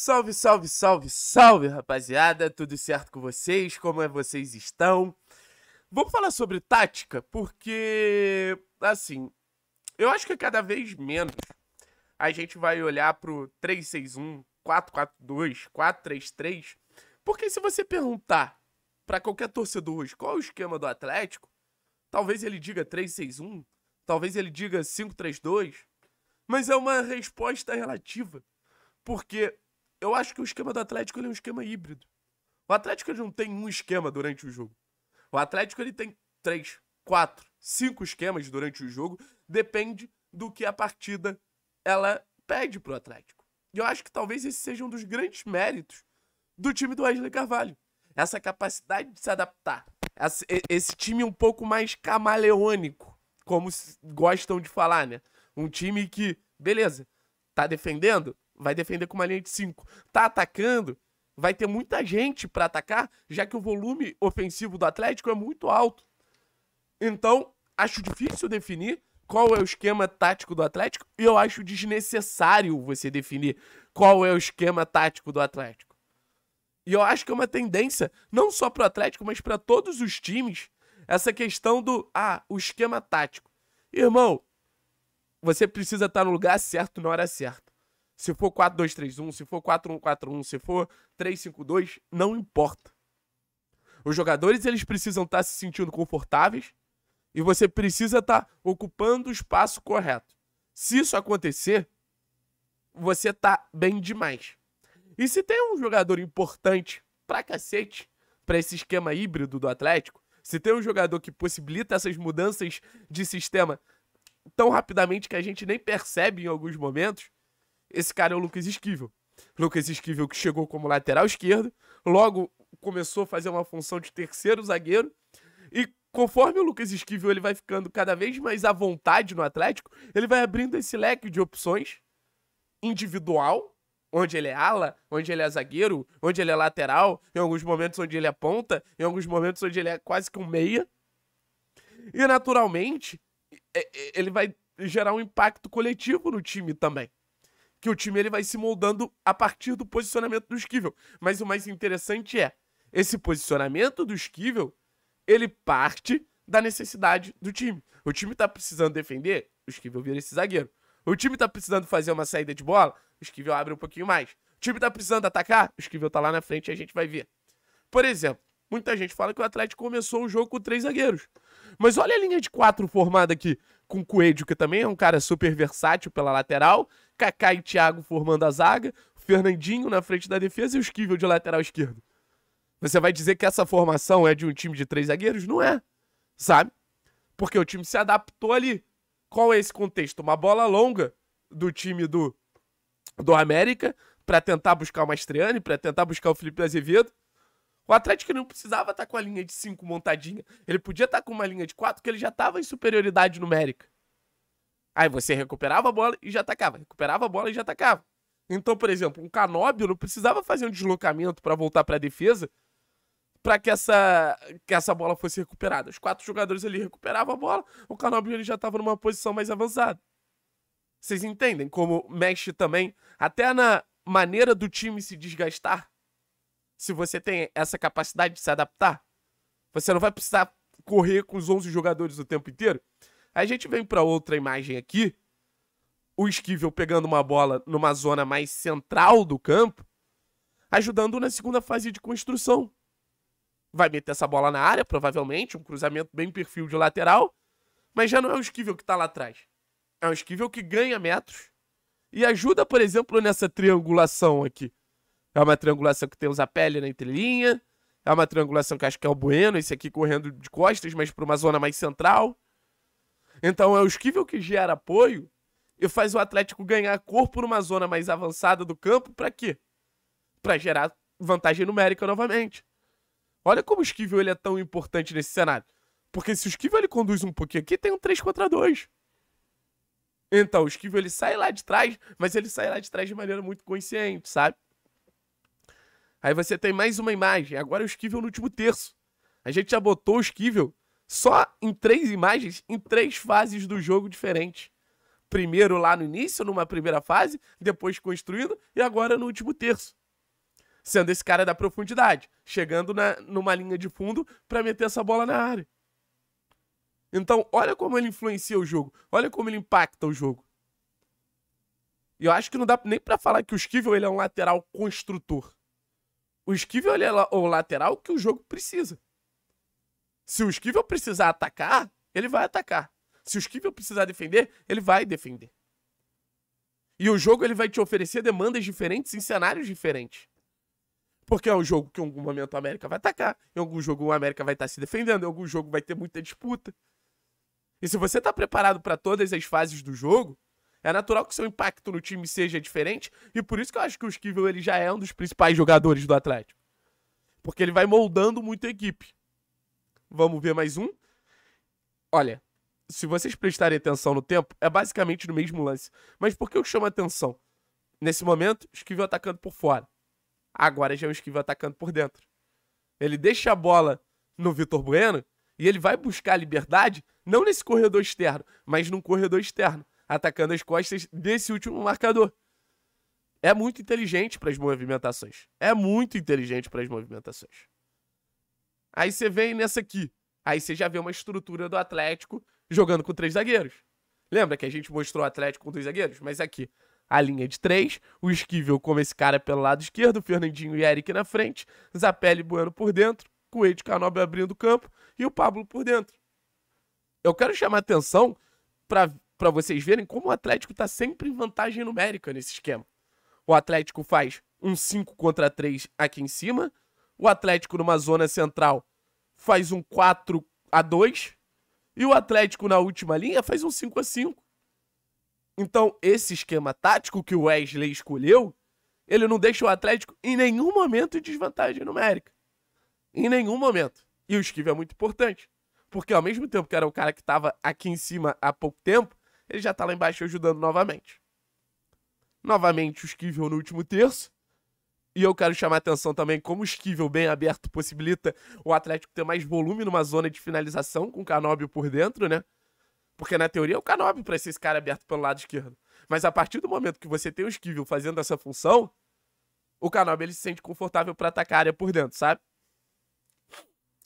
Salve, salve, salve, salve, rapaziada! Tudo certo com vocês? Como é vocês estão? Vamos falar sobre tática, porque, assim, eu acho que cada vez menos a gente vai olhar pro 361, 442, 433, porque se você perguntar para qualquer torcedor hoje qual é o esquema do Atlético, talvez ele diga 361, talvez ele diga 532, mas é uma resposta relativa, porque eu acho que o esquema do Atlético é um esquema híbrido. O Atlético não tem um esquema durante o jogo. O Atlético ele tem três, quatro, cinco esquemas durante o jogo. Depende do que a partida ela pede pro Atlético. E eu acho que talvez esse seja um dos grandes méritos do time do Wesley Carvalho. Essa capacidade de se adaptar. Esse, esse time um pouco mais camaleônico, como gostam de falar, né? Um time que, beleza, tá defendendo? vai defender com uma linha de 5. Tá atacando, vai ter muita gente para atacar, já que o volume ofensivo do Atlético é muito alto. Então, acho difícil definir qual é o esquema tático do Atlético e eu acho desnecessário você definir qual é o esquema tático do Atlético. E eu acho que é uma tendência, não só para o Atlético, mas para todos os times, essa questão do ah, o esquema tático. Irmão, você precisa estar tá no lugar certo na hora certa se for 4-2-3-1, se for 4-1-4-1, se for 3-5-2, não importa. Os jogadores eles precisam estar tá se sentindo confortáveis e você precisa estar tá ocupando o espaço correto. Se isso acontecer, você tá bem demais. E se tem um jogador importante pra cacete para esse esquema híbrido do Atlético, se tem um jogador que possibilita essas mudanças de sistema tão rapidamente que a gente nem percebe em alguns momentos, esse cara é o Lucas Esquivel. Lucas Esquivel que chegou como lateral esquerdo, logo começou a fazer uma função de terceiro zagueiro e conforme o Lucas Esquivel ele vai ficando cada vez mais à vontade no Atlético, ele vai abrindo esse leque de opções individual, onde ele é ala, onde ele é zagueiro, onde ele é lateral, em alguns momentos onde ele é ponta, em alguns momentos onde ele é quase que um meia. E naturalmente, ele vai gerar um impacto coletivo no time também que o time ele vai se moldando a partir do posicionamento do Esquivel. Mas o mais interessante é, esse posicionamento do Esquivel, ele parte da necessidade do time. O time tá precisando defender, o Esquivel vira esse zagueiro. O time tá precisando fazer uma saída de bola, o Esquivel abre um pouquinho mais. O time tá precisando atacar, o Esquivel tá lá na frente e a gente vai ver. Por exemplo, muita gente fala que o Atlético começou o jogo com três zagueiros. Mas olha a linha de quatro formada aqui com o Coelho, que também é um cara super versátil pela lateral, Kaká e Thiago formando a zaga, Fernandinho na frente da defesa e o Esquivel de lateral esquerdo. Você vai dizer que essa formação é de um time de três zagueiros? Não é, sabe? Porque o time se adaptou ali. Qual é esse contexto? Uma bola longa do time do, do América para tentar buscar o Mastriani, para tentar buscar o Felipe Azevedo. O Atlético não precisava estar tá com a linha de 5 montadinha. Ele podia estar tá com uma linha de 4, que ele já estava em superioridade numérica. Aí você recuperava a bola e já atacava. Recuperava a bola e já atacava. Então, por exemplo, um Canóbio não precisava fazer um deslocamento para voltar para a defesa para que essa, que essa bola fosse recuperada. Os quatro jogadores ali recuperavam a bola, o Canóbio ele já estava numa posição mais avançada. Vocês entendem como mexe também até na maneira do time se desgastar? se você tem essa capacidade de se adaptar, você não vai precisar correr com os 11 jogadores o tempo inteiro. A gente vem para outra imagem aqui. O Esquivel pegando uma bola numa zona mais central do campo, ajudando na segunda fase de construção. Vai meter essa bola na área, provavelmente, um cruzamento bem perfil de lateral, mas já não é o Esquivel que está lá atrás. É um Esquivel que ganha metros e ajuda, por exemplo, nessa triangulação aqui. É uma triangulação que tem usa pele na entrelinha. É uma triangulação que acho que é o Bueno, esse aqui correndo de costas, mas para uma zona mais central. Então é o esquivel que gera apoio e faz o Atlético ganhar corpo numa zona mais avançada do campo para quê? Para gerar vantagem numérica novamente. Olha como o esquivel ele é tão importante nesse cenário. Porque se o esquivel ele conduz um pouquinho aqui, tem um 3 contra 2. Então, o esquivel ele sai lá de trás, mas ele sai lá de trás de maneira muito consciente, sabe? Aí você tem mais uma imagem. Agora é o esquivel no último terço. A gente já botou o esquivel só em três imagens, em três fases do jogo diferentes. Primeiro lá no início, numa primeira fase, depois construído, e agora no último terço. Sendo esse cara da profundidade, chegando na, numa linha de fundo para meter essa bola na área. Então, olha como ele influencia o jogo, olha como ele impacta o jogo. E eu acho que não dá nem para falar que o Esquivel ele é um lateral construtor. O Esquivel é o lateral que o jogo precisa. Se o Esquivel precisar atacar, ele vai atacar. Se o Esquivel precisar defender, ele vai defender. E o jogo ele vai te oferecer demandas diferentes em cenários diferentes. Porque é um jogo que em algum momento a América vai atacar, em algum jogo o América vai estar se defendendo, em algum jogo vai ter muita disputa. E se você está preparado para todas as fases do jogo, é natural que seu impacto no time seja diferente e por isso que eu acho que o Esquivel ele já é um dos principais jogadores do Atlético. Porque ele vai moldando muito a equipe. Vamos ver mais um. Olha, se vocês prestarem atenção no tempo, é basicamente no mesmo lance. Mas por que eu chamo a atenção? Nesse momento, Esquivel atacando por fora. Agora já é o Esquivel atacando por dentro. Ele deixa a bola no Vitor Bueno e ele vai buscar a liberdade, não nesse corredor externo, mas num corredor externo atacando as costas desse último marcador. É muito inteligente para as movimentações. É muito inteligente para as movimentações. Aí você vem nessa aqui. Aí você já vê uma estrutura do Atlético jogando com três zagueiros. Lembra que a gente mostrou o Atlético com dois zagueiros? Mas aqui, a linha de três, o Esquivel como esse cara pelo lado esquerdo, Fernandinho e Eric na frente, Zapelli e Bueno por dentro, Coelho Canobre abrindo o campo e o Pablo por dentro. Eu quero chamar atenção para para vocês verem como o Atlético tá sempre em vantagem numérica nesse esquema. O Atlético faz um 5 contra 3 aqui em cima. O Atlético numa zona central faz um 4 a 2 e o Atlético na última linha faz um 5 a 5. Então, esse esquema tático que o Wesley escolheu, ele não deixa o Atlético em nenhum momento em desvantagem numérica. Em nenhum momento. E o esquive é muito importante. Porque ao mesmo tempo que era o cara que estava aqui em cima há pouco tempo, ele já tá lá embaixo ajudando novamente. Novamente o Esquivel no último terço. E eu quero chamar a atenção também como o esquivel bem aberto possibilita o Atlético ter mais volume numa zona de finalização com o Canóbio por dentro, né? Porque na teoria é o Canóbio pra ser esse cara aberto pelo lado esquerdo. Mas a partir do momento que você tem o esquivel fazendo essa função, o Canóbio ele se sente confortável para atacar a área por dentro, sabe?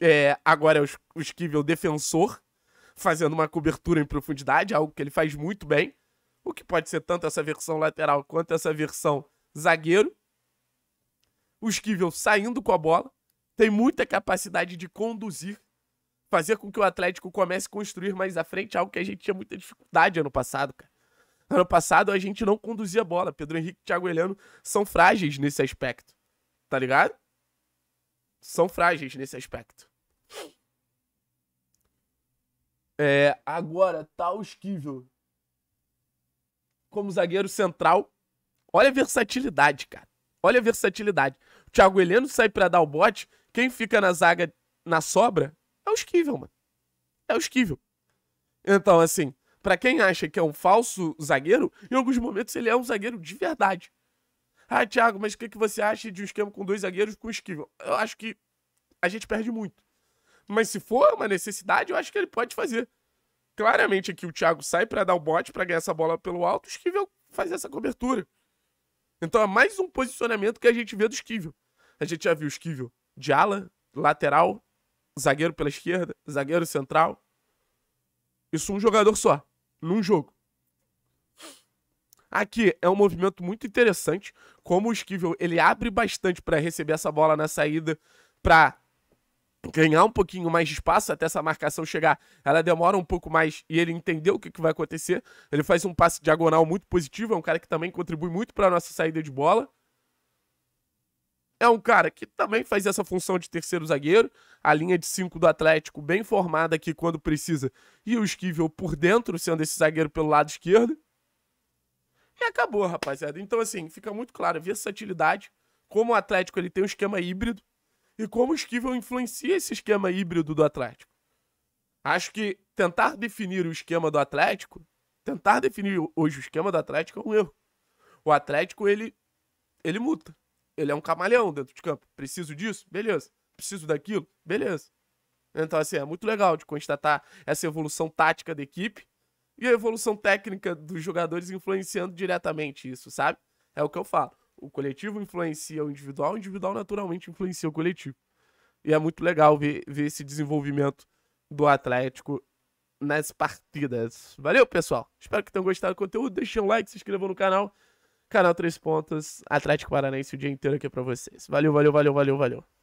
É, agora é o esquivel defensor, fazendo uma cobertura em profundidade, algo que ele faz muito bem, o que pode ser tanto essa versão lateral quanto essa versão zagueiro. O Esquivel saindo com a bola, tem muita capacidade de conduzir, fazer com que o Atlético comece a construir mais à frente, algo que a gente tinha muita dificuldade ano passado, cara. Ano passado a gente não conduzia a bola. Pedro Henrique e Thiago Heleno são frágeis nesse aspecto. Tá ligado? São frágeis nesse aspecto. É, agora, tal tá Esquivel. Como zagueiro central. Olha a versatilidade, cara. Olha a versatilidade. O Thiago Heleno sai para dar o bote. Quem fica na zaga na sobra é o Esquivel, mano. É o Esquivel. Então, assim, para quem acha que é um falso zagueiro, em alguns momentos ele é um zagueiro de verdade. Ah, Thiago, mas o que, que você acha de um esquema com dois zagueiros com esquivel? Eu acho que a gente perde muito. Mas se for uma necessidade, eu acho que ele pode fazer. Claramente aqui o Thiago sai para dar o bote, para ganhar essa bola pelo alto, o Esquivel faz essa cobertura. Então é mais um posicionamento que a gente vê do Esquivel. A gente já viu o Esquivel de ala, lateral, zagueiro pela esquerda, zagueiro central. Isso um jogador só, num jogo. Aqui é um movimento muito interessante, como o Esquivel ele abre bastante para receber essa bola na saída, para ganhar um pouquinho mais de espaço até essa marcação chegar. Ela demora um pouco mais e ele entendeu o que, que vai acontecer. Ele faz um passe diagonal muito positivo, é um cara que também contribui muito para a nossa saída de bola. É um cara que também faz essa função de terceiro zagueiro, a linha de 5 do Atlético bem formada aqui quando precisa, e o Esquivel por dentro, sendo esse zagueiro pelo lado esquerdo. E acabou, rapaziada. Então, assim, fica muito claro via versatilidade, como o Atlético ele tem um esquema híbrido, e como o Esquivel influencia esse esquema híbrido do Atlético. Acho que tentar definir o esquema do Atlético, tentar definir hoje o esquema do Atlético é um erro. O Atlético, ele, ele muta. Ele é um camaleão dentro de campo. Preciso disso? Beleza. Preciso daquilo? Beleza. Então, assim, é muito legal de constatar essa evolução tática da equipe e a evolução técnica dos jogadores influenciando diretamente isso, sabe? É o que eu falo o coletivo influencia o individual, o individual naturalmente influencia o coletivo. E é muito legal ver, ver esse desenvolvimento do Atlético nas partidas. Valeu, pessoal. Espero que tenham gostado do conteúdo. Deixem um like, se inscrevam no canal. Canal Três Pontas, Atlético Paranaense o dia inteiro aqui pra vocês. Valeu, valeu, valeu, valeu, valeu.